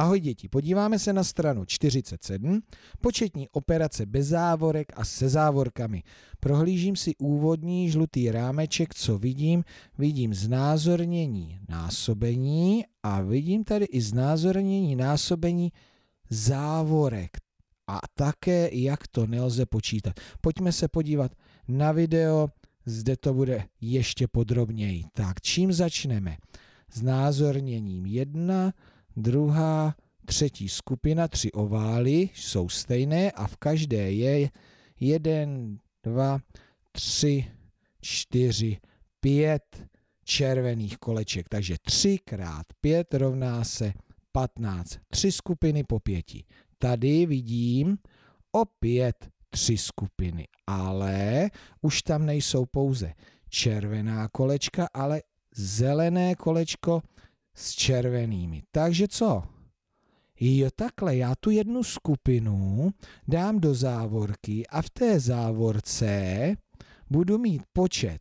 Ahoj děti, podíváme se na stranu 47, početní operace bez závorek a se závorkami. Prohlížím si úvodní žlutý rámeček, co vidím. Vidím znázornění násobení a vidím tady i znázornění násobení závorek. A také, jak to nelze počítat. Pojďme se podívat na video, zde to bude ještě podrobněji. Tak, čím začneme? Znázorněním 1, druhá, třetí skupina, tři ovály jsou stejné a v každé je jeden, dva, tři, čtyři, pět červených koleček. Takže 3 krát 5 rovná se 15. Tři skupiny po pěti. Tady vidím opět tři skupiny, ale už tam nejsou pouze červená kolečka, ale zelené kolečko, s červenými. Takže co? Jo, takhle, já tu jednu skupinu dám do závorky a v té závorce budu mít počet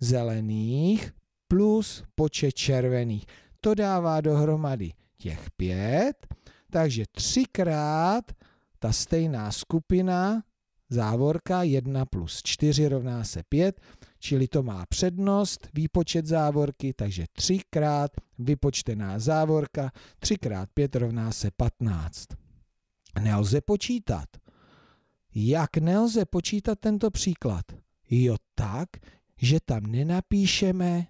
zelených plus počet červených. To dává dohromady těch pět, takže třikrát ta stejná skupina, závorka 1 plus 4 rovná se 5, čili to má přednost, výpočet závorky, takže 3 krát vypočtená závorka, 3 krát 5 rovná se 15. Nelze počítat. Jak nelze počítat tento příklad? Jo tak, že tam nenapíšeme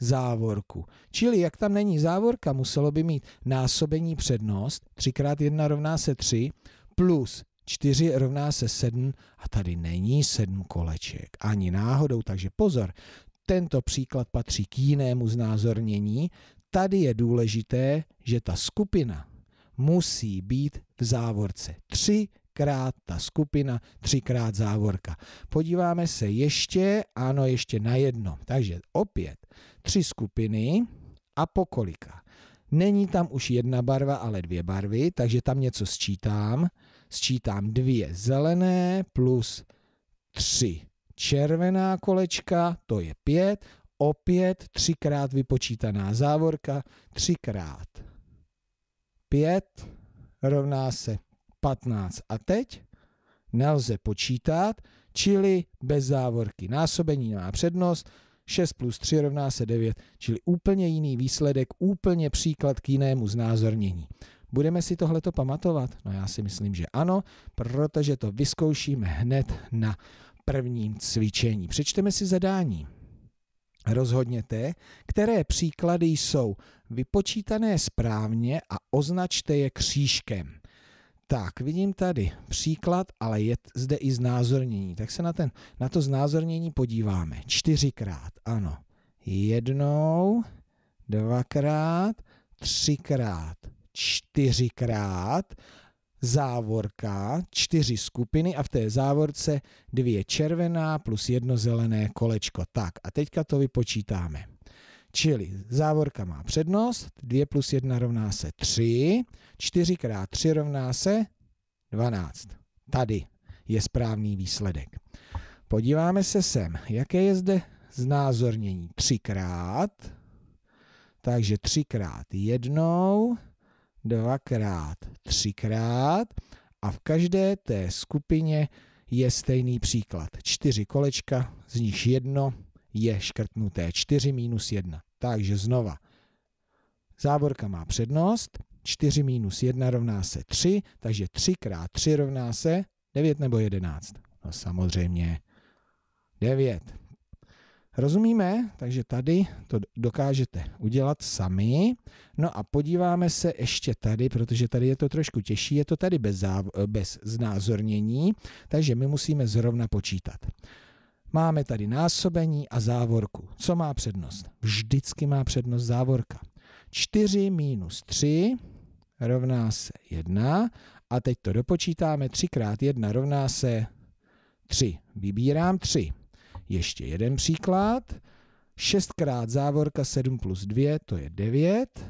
závorku. Čili jak tam není závorka, muselo by mít násobení přednost, 3 krát 1 rovná se 3, plus 4 rovná se 7 a tady není 7 koleček. Ani náhodou, takže pozor, tento příklad patří k jinému znázornění. Tady je důležité, že ta skupina musí být v závorce. 3 krát ta skupina, krát závorka. Podíváme se ještě, ano, ještě na jedno. Takže opět tři skupiny a pokolika. Není tam už jedna barva, ale dvě barvy, takže tam něco sčítám sčítám dvě zelené plus tři červená kolečka, to je pět, opět třikrát vypočítaná závorka, třikrát pět rovná se 15 a teď nelze počítat, čili bez závorky násobení má přednost, 6 plus 3 rovná se 9, čili úplně jiný výsledek, úplně příklad k jinému znázornění. Budeme si tohleto pamatovat? No já si myslím, že ano, protože to vyzkoušíme hned na prvním cvičení. Přečteme si zadání. Rozhodněte, které příklady jsou vypočítané správně a označte je křížkem. Tak, vidím tady příklad, ale je zde i znázornění. Tak se na, ten, na to znázornění podíváme. Čtyřikrát, ano. Jednou, dvakrát, třikrát, čtyřikrát, závorka, čtyři skupiny a v té závorce dvě červená plus jedno zelené kolečko. Tak a teďka to vypočítáme. Čili závorka má přednost, 2 plus 1 rovná se 3, 4 krát 3 rovná se 12. Tady je správný výsledek. Podíváme se sem, jaké je zde znázornění. 3 Třikrát, takže 3 třikrát jednou, dvakrát, třikrát a v každé té skupině je stejný příklad. Čtyři kolečka, z nich jedno je škrtnuté. 4 minus 1. Takže znova. Závorka má přednost. 4 minus 1 rovná se 3, takže 3 krát 3 rovná se 9 nebo 11. No samozřejmě 9. Rozumíme? Takže tady to dokážete udělat sami. No a podíváme se ještě tady, protože tady je to trošku těžší, je to tady bez, záv- bez znázornění, takže my musíme zrovna počítat. Máme tady násobení a závorku. Co má přednost? Vždycky má přednost závorka. 4 minus 3 rovná se 1. A teď to dopočítáme. 3 krát 1 rovná se 3. Vybírám 3. Ještě jeden příklad. 6 krát závorka 7 plus 2, to je 9.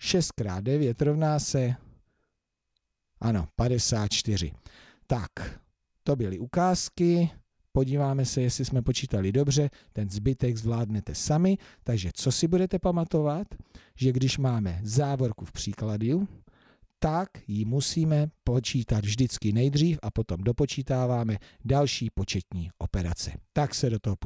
6 krát 9 rovná se, ano, 54. Tak, to byly ukázky. Podíváme se, jestli jsme počítali dobře. Ten zbytek zvládnete sami. Takže co si budete pamatovat? Že když máme závorku v příkladu, tak ji musíme počítat vždycky nejdřív a potom dopočítáváme další početní operace. Tak se do toho